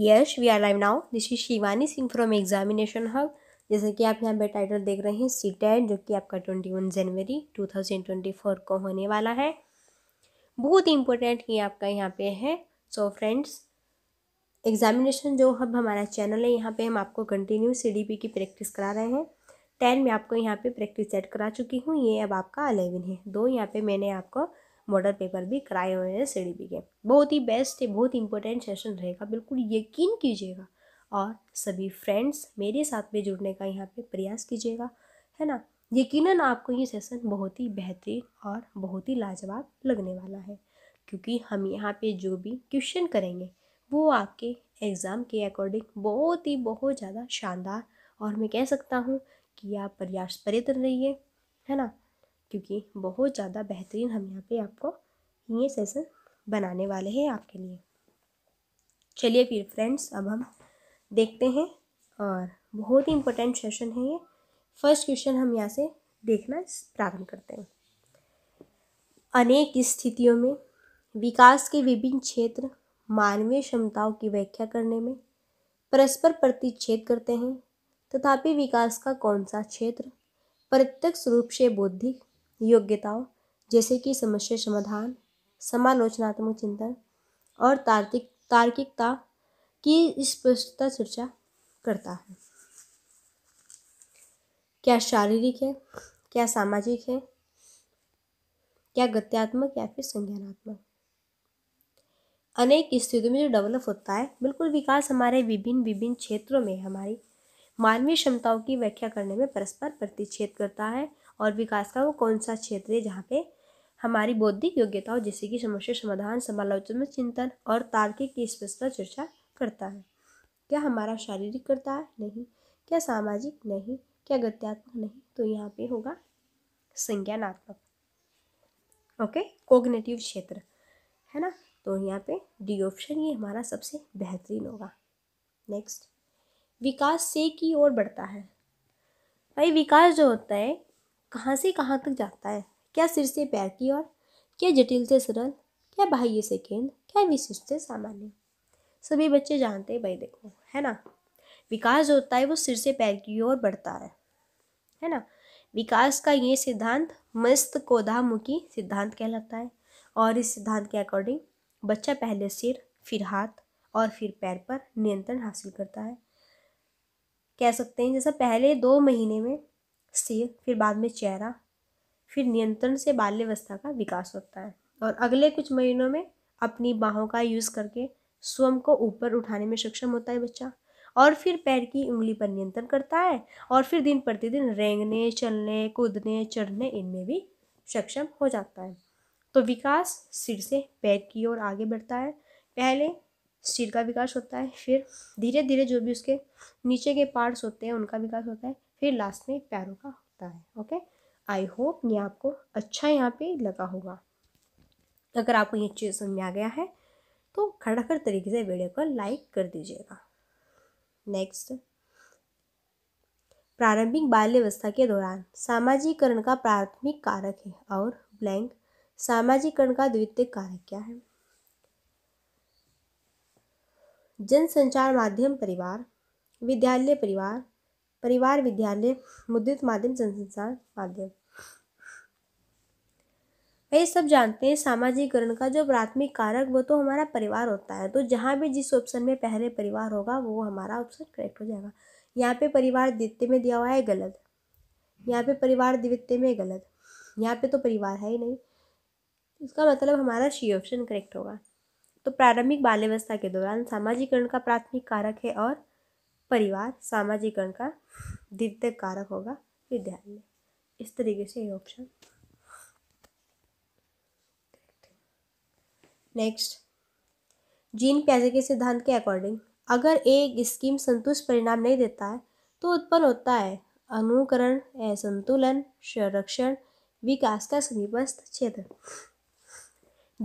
Yash we are live now this is Shivani Singh from examination hub जैसे कि आप यहाँ पे टाइटल देख रहे हैं सी टेट e जो कि आपका ट्वेंटी वन जनवरी टू थाउजेंड ट्वेंटी फोर को होने वाला है बहुत इंपॉर्टेंट ये आपका यहाँ पे है सो फ्रेंड्स एग्जामिनेशन जो हब हमारा चैनल है यहाँ पे हम आपको कंटिन्यू सी की प्रैक्टिस करा रहे हैं टेन में आपको यहाँ पे प्रैक्टिस सेट करा चुकी हूँ ये अब आपका अलेवन है दो यहाँ पे मैंने आपको मॉडल पेपर भी कराए हुए हैं सी के बहुत ही बेस्ट है बहुत इंपॉर्टेंट सेशन रहेगा बिल्कुल यकीन कीजिएगा और सभी फ्रेंड्स मेरे साथ में जुड़ने का यहाँ पे प्रयास कीजिएगा है ना यकीनन आपको ये सेशन बहुत ही बेहतरीन और बहुत ही लाजवाब लगने वाला है क्योंकि हम यहाँ पे जो भी क्वेश्चन करेंगे वो आपके एग्ज़ाम के अकॉर्डिंग बहुत ही बहुत ज़्यादा शानदार और मैं कह सकता हूँ कि आप प्रयास प्रयत्न रहिए है ना क्योंकि बहुत ज़्यादा बेहतरीन हम यहाँ पे आपको ये सेशन बनाने वाले हैं आपके लिए चलिए फिर फ्रेंड्स अब हम देखते हैं और बहुत ही इम्पोर्टेंट सेशन है ये फर्स्ट क्वेश्चन हम यहाँ से देखना प्रारंभ करते हैं अनेक स्थितियों में विकास के विभिन्न क्षेत्र मानवीय क्षमताओं की व्याख्या करने में परस्पर प्रतिच्छेद करते हैं तथापि विकास का कौन सा क्षेत्र प्रत्यक्ष रूप से बौद्धिक योग्यताओं जैसे कि समस्या समाधान समालोचनात्मक चिंतन और तार्किक तार्किकता की स्पष्टता चर्चा करता है क्या शारीरिक है क्या सामाजिक है क्या गत्यात्मक या फिर संज्ञानात्मक अनेक स्थितियों में जो डेवलप होता है बिल्कुल विकास हमारे विभिन्न विभिन्न क्षेत्रों में हमारी मानवीय क्षमताओं की व्याख्या करने में परस्पर प्रतिच्छेद करता है और विकास का वो कौन सा क्षेत्र है जहाँ पे हमारी बौद्धिक योग्यताओं जैसे कि समस्या समाधान समालोचना चिंतन और तार्किक की स्पष्ट चर्चा करता है क्या हमारा शारीरिक करता है नहीं क्या सामाजिक नहीं क्या गत्यात्मक नहीं तो यहाँ पे होगा संज्ञानात्मक ओके कोग्नेटिव क्षेत्र है ना तो यहाँ पे डी ऑप्शन ये हमारा सबसे बेहतरीन होगा नेक्स्ट विकास से की ओर बढ़ता है भाई विकास जो होता है कहाँ से कहाँ तक जाता है क्या सिर से पैर की ओर क्या जटिल से सरल क्या बाह्य से केंद्र क्या विशिष्ट से सामान्य सभी बच्चे जानते हैं भाई देखो है ना विकास जो होता है वो सिर से पैर की ओर बढ़ता है है ना विकास का ये सिद्धांत मस्त कोधामुखी सिद्धांत कहलाता है और इस सिद्धांत के अकॉर्डिंग बच्चा पहले सिर फिर हाथ और फिर पैर पर नियंत्रण हासिल करता है कह सकते हैं जैसा पहले दो महीने में सिर फिर बाद में चेहरा फिर नियंत्रण से बाल्यवस्था का विकास होता है और अगले कुछ महीनों में अपनी बाहों का यूज़ करके स्वयं को ऊपर उठाने में सक्षम होता है बच्चा और फिर पैर की उंगली पर नियंत्रण करता है और फिर दिन प्रतिदिन रेंगने चलने कूदने चढ़ने इनमें भी सक्षम हो जाता है तो विकास सिर से पैर की ओर आगे बढ़ता है पहले सिर का विकास होता है फिर धीरे धीरे जो भी उसके नीचे के पार्ट्स होते हैं उनका विकास होता है फिर लास्ट में प्यारों का होता है ओके आई होप ये आपको अच्छा यहाँ पे लगा होगा अगर आपको ये चीज़ समझ में आ गया है तो खड़ाखड़ तरीके से वीडियो को लाइक कर दीजिएगा नेक्स्ट प्रारंभिक बाल्यवस्था के दौरान सामाजिकरण का प्राथमिक कारक है और ब्लैंक सामाजिकरण का द्वितीय कारक क्या है जनसंचार माध्यम परिवार विद्यालय परिवार परिवार विद्यालय मुद्रित माध्यम जनसंचार माध्यम ये सब जानते हैं सामाजिकरण का जो प्राथमिक कारक वो तो हमारा परिवार होता है तो जहाँ भी जिस ऑप्शन में पहले परिवार होगा वो हमारा ऑप्शन करेक्ट हो जाएगा यहाँ पे परिवार द्वितीय में दिया हुआ है गलत यहाँ पे परिवार द्वितीय में गलत यहाँ पे तो परिवार है ही नहीं इसका मतलब हमारा सी ऑप्शन करेक्ट होगा तो प्रारंभिक बाल्यावस्था के दौरान सामाजिकरण का प्राथमिक कारक है और परिवार सामाजिकरण का द्वितीयक कारक होगा विद्यालय इस तरीके से ये ऑप्शन नेक्स्ट जीन प्याजे के सिद्धांत के अकॉर्डिंग अगर एक स्कीम संतुष्ट परिणाम नहीं देता है तो उत्पन्न होता है अनुकरण असंतुलन संरक्षण विकास का समीपस्थ क्षेत्र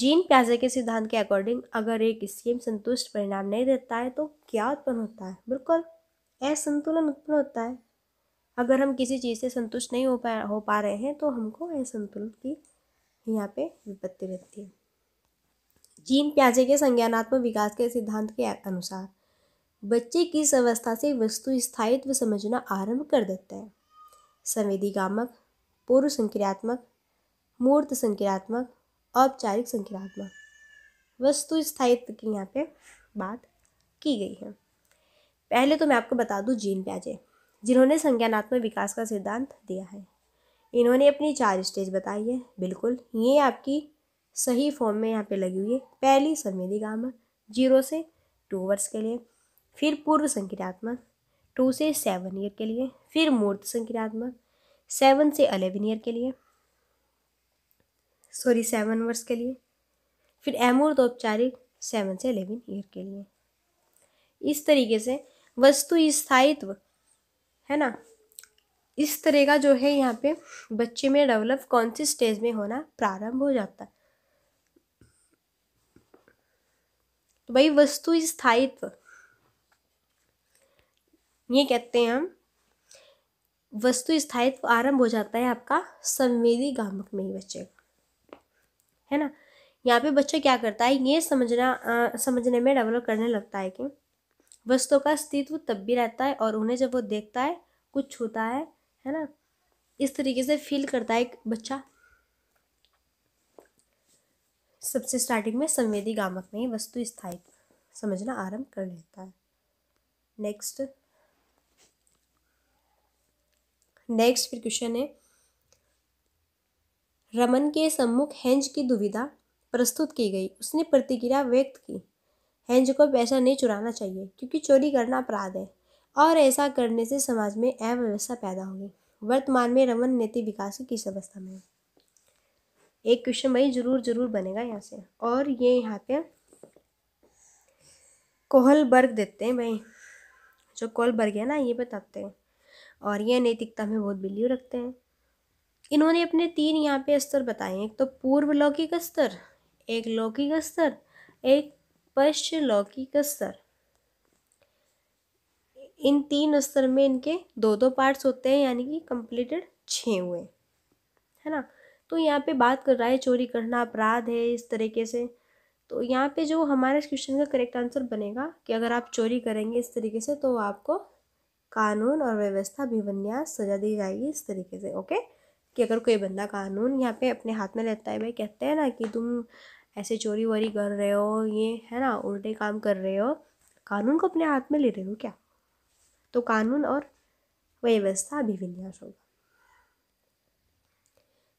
जीन प्याजे के सिद्धांत के अकॉर्डिंग अगर एक स्कीम संतुष्ट परिणाम नहीं देता है तो क्या उत्पन्न होता है बिल्कुल असंतुलन उत्पन्न होता है अगर हम किसी चीज़ से संतुष्ट नहीं हो पा हो पा रहे हैं तो हमको असंतुलन की यहाँ पे विपत्ति रहती है जीन प्याजे के संज्ञानात्मक विकास के सिद्धांत के अनुसार बच्चे की अवस्था से वस्तु स्थायित्व समझना आरंभ कर देता है संवेदीगामक पूर्व संक्रियात्मक मूर्त संक्रियात्मक औपचारिक संक्रियात्मक वस्तु स्थायित्व की यहाँ पे बात की गई हैं पहले तो मैं आपको बता दूँ जीन प्याजे जिन्होंने संज्ञानात्मक विकास का सिद्धांत दिया है इन्होंने अपनी चार स्टेज बताई है बिल्कुल ये आपकी सही फॉर्म में यहाँ पे लगी हुई है पहली संवेदीगामक जीरो से टू वर्ष के लिए फिर पूर्व संक्रियात्मक टू से सेवन ईयर के लिए फिर मूर्त संक्रियात्मक सेवन से अलेवन ईयर के लिए सॉरी सेवन वर्ष के लिए फिर अमूर्त औपचारिक सेवन से अलेवन ईयर के लिए इस तरीके से वस्तु स्थायित्व है ना इस तरह का जो है यहाँ पे बच्चे में डेवलप कौन सी स्टेज में होना प्रारंभ हो जाता है तो भाई वस्तु स्थायित्व ये कहते हैं हम वस्तु स्थायित्व आरंभ हो जाता है आपका संवेदी गामक में ही बच्चे का है ना यहाँ पे बच्चा क्या करता है ये समझना आ, समझने में डेवलप करने लगता है कि वस्तु का अस्तित्व तब भी रहता है और उन्हें जब वो देखता है कुछ छूता है है ना इस तरीके से फील करता है एक बच्चा सबसे स्टार्टिंग में संवेदी गामक में ही वस्तु स्थायित्व समझना आरंभ कर लेता है नेक्स्ट नेक्स्ट फिर क्वेश्चन है रमन के सम्मुख हेंज की दुविधा प्रस्तुत की गई उसने प्रतिक्रिया व्यक्त की हैंज को पैसा नहीं चुराना चाहिए क्योंकि चोरी करना अपराध है और ऐसा करने से समाज में अव्यवस्था पैदा होगी वर्तमान में रमन नीति विकास की किस अवस्था में एक क्वेश्चन भाई जरूर जरूर बनेगा यहाँ से और ये यहाँ पे वर्ग देते हैं भाई जो कोहल वर्ग है ना ये बताते हैं और ये नैतिकता में बहुत बिलीव रखते हैं इन्होंने अपने तीन यहाँ पे स्तर बताए एक तो पूर्व लौकिक स्तर एक लौकिक स्तर एक पश्च लौकिक स्तर इन तीन स्तर में इनके दो दो पार्ट्स होते हैं यानी कि कंप्लीटेड छः हुए है ना तो यहाँ पे बात कर रहा है चोरी करना अपराध है इस तरीके से तो यहाँ पे जो हमारे इस क्वेश्चन का करेक्ट आंसर बनेगा कि अगर आप चोरी करेंगे इस तरीके से तो आपको कानून और व्यवस्था अभिवन्यास सजा दी जाएगी इस तरीके से ओके कि अगर कोई बंदा कानून यहाँ पे अपने हाथ में लेता है भाई कहते हैं ना कि तुम ऐसे चोरी वोरी कर रहे हो ये है ना उल्टे काम कर रहे हो कानून को अपने हाथ में ले रहे हो क्या तो कानून और व्यवस्था विन्यास होगा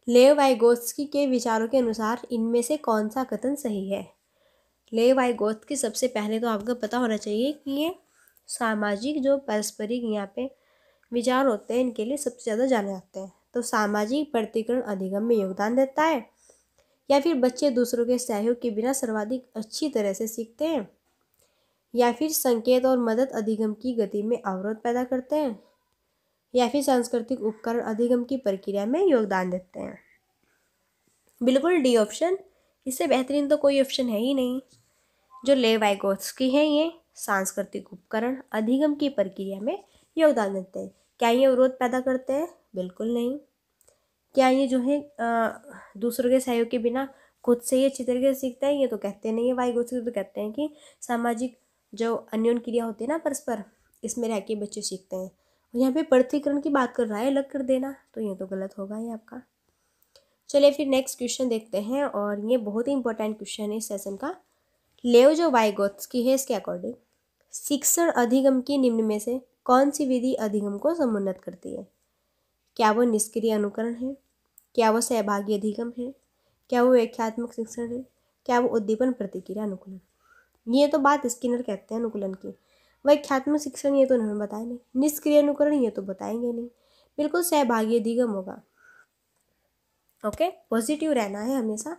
ले वाइगोत्स्की के विचारों के अनुसार इनमें से कौन सा कथन सही है ले वाइगोत्स्की सबसे पहले तो आपको पता होना चाहिए कि ये सामाजिक जो पारस्परिक यहाँ पे विचार होते हैं इनके लिए सबसे ज़्यादा जाने जाते हैं तो सामाजिक प्रतिकरण अधिगम में योगदान देता है या फिर बच्चे दूसरों के सहयोग के बिना सर्वाधिक अच्छी तरह से सीखते हैं या फिर संकेत और मदद अधिगम की गति में अवरोध पैदा करते हैं या फिर सांस्कृतिक उपकरण अधिगम की प्रक्रिया में योगदान देते हैं बिल्कुल डी ऑप्शन इससे बेहतरीन तो कोई ऑप्शन है ही नहीं जो ले वाइगोस्की है ये सांस्कृतिक उपकरण अधिगम की प्रक्रिया में योगदान देते हैं क्या ये अवरोध पैदा करते हैं बिल्कुल नहीं क्या ये जो है दूसरों के सहयोग के बिना खुद से ही अच्छी तरीके से सीखता है ये तो कहते नहीं है वाई गोस्वी तो कहते हैं कि सामाजिक जो अन्योन क्रिया होती है ना परस्पर इसमें रह के बच्चे सीखते हैं और यहाँ पे पृथ्वीकरण की बात कर रहा है अलग कर देना तो ये तो गलत होगा ये आपका चलिए फिर नेक्स्ट क्वेश्चन देखते हैं और ये बहुत ही इंपॉर्टेंट क्वेश्चन है इस सेशन का लेव जो गोत्स की है इसके अकॉर्डिंग शिक्षण अधिगम की निम्न में से कौन सी विधि अधिगम को समुन्नत करती है क्या वो निष्क्रिय अनुकरण है क्या वो सहभागी अधिगम है क्या वो व्याख्यात्मक शिक्षण है क्या वो उद्दीपन प्रतिक्रिया अनुकूलन ये तो बात स्किनर कहते हैं अनुकूलन की व्याख्यात्मक शिक्षण ये तो उन्होंने बताया नहीं निष्क्रिय अनुकरण ये तो बताएंगे नहीं बिल्कुल सहभागी अधिगम होगा ओके पॉजिटिव रहना है हमेशा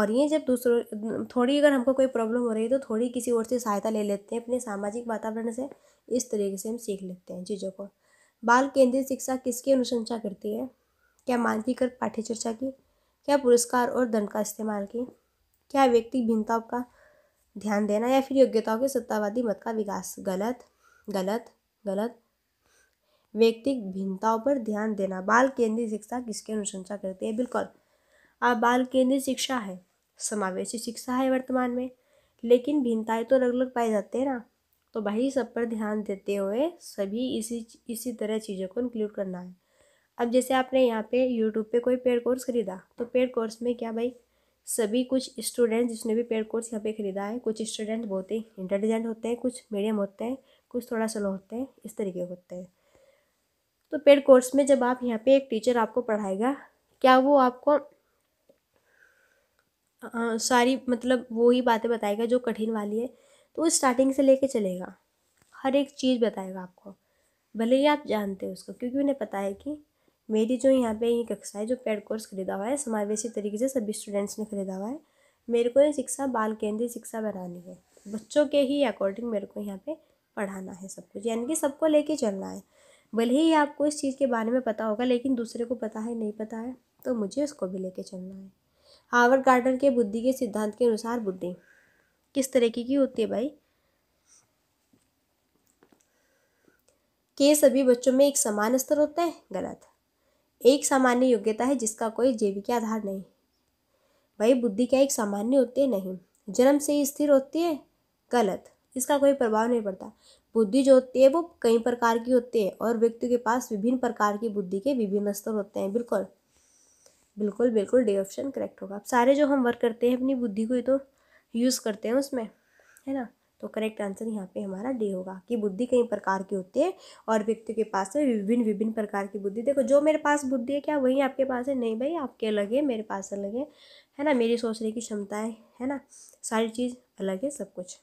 और ये जब दूसरों थोड़ी अगर हमको कोई प्रॉब्लम हो रही है तो थोड़ी किसी और से सहायता ले लेते हैं अपने सामाजिक वातावरण से इस तरीके से हम सीख लेते हैं चीज़ों को बाल केंद्रित शिक्षा किसकी अनुशंसा करती है क्या मानकीकृत पाठ्य चर्चा की क्या पुरस्कार और धन का इस्तेमाल की क्या व्यक्ति भिन्नताओं का ध्यान देना या फिर योग्यताओं के सत्तावादी मत का विकास गलत गलत गलत व्यक्तिक भिन्नताओं पर ध्यान देना बाल केंद्रीय शिक्षा किसकी अनुशंसा करती है बिल्कुल अब बाल केंद्रीय शिक्षा है समावेशी शिक्षा है वर्तमान में लेकिन भिन्नताएं तो अलग अलग पाए जाते हैं ना तो भाई सब पर ध्यान देते हुए सभी इसी इसी तरह चीज़ों को इंक्लूड करना है अब जैसे आपने यहाँ पे यूट्यूब पे कोई पेड कोर्स खरीदा तो पेड कोर्स में क्या भाई सभी कुछ स्टूडेंट जिसने भी पेड कोर्स यहाँ पे ख़रीदा है कुछ स्टूडेंट बहुत ही इंटेलिजेंट होते हैं कुछ मीडियम होते हैं कुछ थोड़ा स्लो होते हैं इस तरीके होते हैं तो पेड कोर्स में जब आप यहाँ पे एक टीचर आपको पढ़ाएगा क्या वो आपको आ, सारी मतलब वो ही बातें बताएगा जो कठिन वाली है तो वो स्टार्टिंग से लेके चलेगा हर एक चीज़ बताएगा आपको भले ही आप जानते हो उसको क्योंकि उन्हें पता है कि मेरी जो यहाँ पे ये कक्षा है जो पेड कोर्स खरीदा हुआ है समावेशी तरीके से सभी स्टूडेंट्स ने खरीदा हुआ है मेरे को ये शिक्षा बाल केंद्रीय शिक्षा बनानी है बच्चों के ही अकॉर्डिंग मेरे को यहाँ पे पढ़ाना है सब कुछ यानी कि सबको लेके चलना है भले ही आपको इस चीज़ के बारे में पता होगा लेकिन दूसरे को पता है नहीं पता है तो मुझे उसको भी लेके चलना है हावर गार्डन के बुद्धि के सिद्धांत के अनुसार बुद्धि किस तरीके की होती है भाई के सभी बच्चों में एक समान स्तर होता है गलत एक सामान्य योग्यता है जिसका कोई जैविक आधार नहीं भाई बुद्धि क्या एक सामान्य होती है नहीं जन्म से ही स्थिर होती है गलत इसका कोई प्रभाव नहीं पड़ता बुद्धि जो होती है वो कई प्रकार की होती है और व्यक्ति के पास विभिन्न प्रकार की बुद्धि के विभिन्न स्तर होते हैं बिल्कुल बिल्कुल बिल्कुल डे ऑप्शन करेक्ट होगा अब सारे जो हम वर्क करते हैं अपनी बुद्धि को ही तो यूज़ करते हैं उसमें है ना तो करेक्ट आंसर यहाँ पे हमारा डी होगा कि बुद्धि कई प्रकार की होती है और व्यक्ति के पास है विभिन्न विभिन्न प्रकार की बुद्धि देखो जो मेरे पास बुद्धि है क्या वही आपके पास है नहीं भाई आपके अलग है मेरे पास अलग है है ना मेरी सोचने की क्षमता है है ना सारी चीज़ अलग है सब कुछ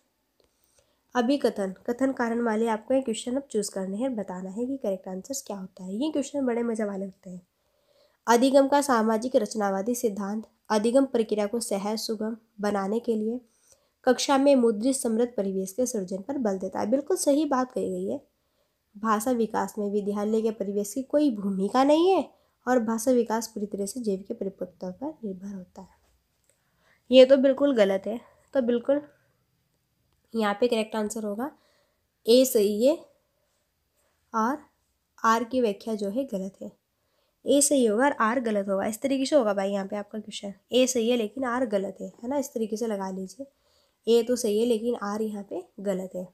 अभी कथन कथन कारण वाले आपको ये क्वेश्चन अब चूज़ करने हैं बताना है कि करेक्ट आंसर क्या होता है ये क्वेश्चन बड़े मज़े वाले होते हैं अधिगम का सामाजिक रचनावादी सिद्धांत अधिगम प्रक्रिया को सहज सुगम बनाने के लिए कक्षा में मुद्रित समृद्ध परिवेश के सृजन पर बल देता है बिल्कुल सही बात कही गई है भाषा विकास में विद्यालय के परिवेश की कोई भूमिका नहीं है और भाषा विकास पूरी तरह से जैव के परिपक्वता पर निर्भर होता है ये तो बिल्कुल गलत है तो बिल्कुल यहाँ पे करेक्ट आंसर होगा ए सही है और आर की व्याख्या जो है गलत है ए सही होगा और आर गलत होगा इस तरीके से होगा भाई यहाँ पे आपका क्वेश्चन ए सही है लेकिन आर गलत है है ना इस तरीके से लगा लीजिए ए तो सही है लेकिन आर यहाँ पे गलत है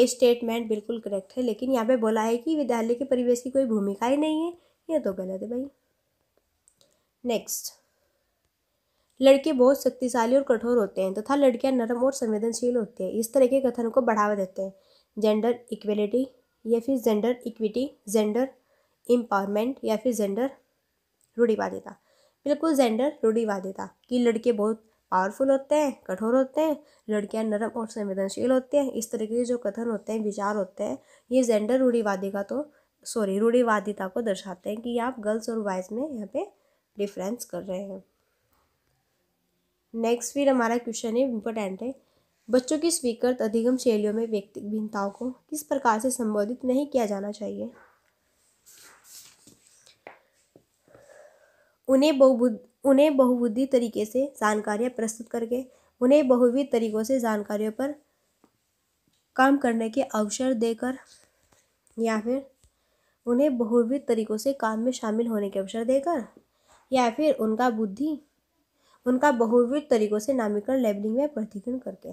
ए स्टेटमेंट बिल्कुल करेक्ट है लेकिन यहाँ पे बोला है कि विद्यालय के परिवेश की कोई भूमिका ही नहीं है ये तो गलत है भाई नेक्स्ट लड़के बहुत शक्तिशाली और कठोर होते हैं तथा तो लड़कियाँ नरम और संवेदनशील होती है इस तरह के कथन को बढ़ावा देते हैं जेंडर इक्वेलिटी या फिर जेंडर इक्विटी जेंडर इम्पावरमेंट या फिर जेंडर रूढ़िवादिता बिल्कुल जेंडर रूढ़िवादिता कि लड़के बहुत पावरफुल होते हैं कठोर होते हैं लड़कियां नरम और संवेदनशील होते हैं इस तरीके के जो कथन होते हैं विचार होते हैं ये जेंडर रूढ़ीवादी का तो सॉरी रूढ़ीवादिता को दर्शाते हैं कि आप गर्ल्स और बॉयज़ में यहाँ पे डिफरेंस कर रहे हैं नेक्स्ट फिर हमारा क्वेश्चन है इम्पोर्टेंट है बच्चों की स्वीकृत अधिगम शैलियों में व्यक्ति भिन्नताओं को किस प्रकार से संबोधित नहीं किया जाना चाहिए उन्हें बहुबुद्ध उन्हें बहुबुद्धि तरीके से जानकारियाँ प्रस्तुत करके उन्हें बहुविध तरीक़ों से जानकारियों पर काम करने के अवसर देकर या फिर उन्हें बहुविध तरीक़ों से काम में शामिल होने के अवसर देकर या फिर उनका बुद्धि उनका बहुविध तरीक़ों से नामीकरण लेबलिंग में प्रतिकरण करके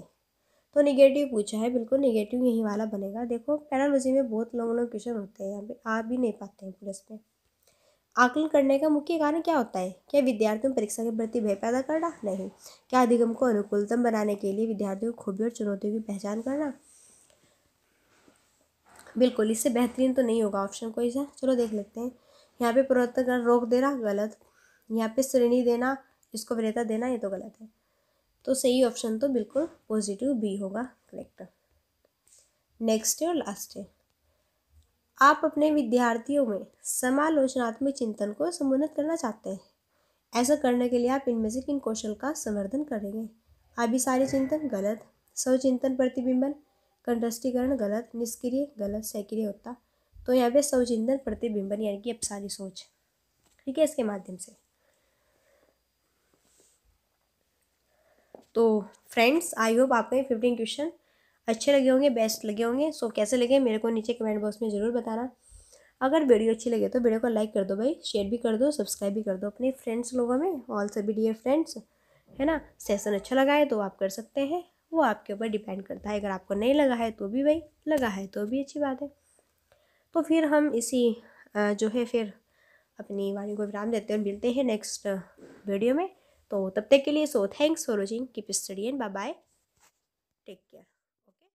तो निगेटिव पूछा है बिल्कुल निगेटिव यही वाला बनेगा देखो पैनोलॉजी में बहुत लोग लोग क्वेश्चन होते हैं यहाँ पे आ भी नहीं पाते हैं प्लस में आकलन करने का मुख्य कारण क्या होता है क्या विद्यार्थियों में परीक्षा के प्रति भय पैदा करना नहीं क्या अधिगम को अनुकूलतम बनाने के लिए विद्यार्थियों की खूबी और चुनौतियों की पहचान करना बिल्कुल इससे बेहतरीन तो नहीं होगा ऑप्शन कोई सा चलो देख लेते हैं यहाँ पे प्रवर्तन रोक देना गलत यहाँ पे श्रेणी देना इसको वरीयता देना ये तो गलत है तो सही ऑप्शन तो बिल्कुल पॉजिटिव बी होगा करेक्ट नेक्स्ट है और लास्ट है आप अपने विद्यार्थियों में समालोचनात्मक चिंतन को समुन्नत करना चाहते हैं ऐसा करने के लिए आप इनमें से किन कौशल का संवर्धन करेंगे अभी सारे चिंतन गलत स्वचिंतन प्रतिबिंबन कंटस्टीकरण गलत निष्क्रिय गलत सक्रिय होता तो यहाँ पे स्वचिंतन प्रतिबिंबन यानी कि अपसारी सोच ठीक है इसके माध्यम से तो फ्रेंड्स आई होप आपको ये फिफ्टीन क्वेश्चन अच्छे लगे होंगे बेस्ट लगे होंगे सो कैसे लगे मेरे को नीचे कमेंट बॉक्स में ज़रूर बताना अगर वीडियो अच्छी लगे तो वीडियो को लाइक कर दो भाई शेयर भी कर दो सब्सक्राइब भी कर दो अपने फ्रेंड्स लोगों में ऑल सभी डियर फ्रेंड्स है ना सेशन अच्छा लगा है तो आप कर सकते हैं वो आपके ऊपर डिपेंड करता है अगर आपको नहीं लगा है तो भी भाई लगा है तो भी अच्छी बात है तो फिर हम इसी जो है फिर अपनी वाणी को विराम देते हैं मिलते हैं नेक्स्ट वीडियो में तो तब तक के लिए so thanks for watching keep study and bye bye take care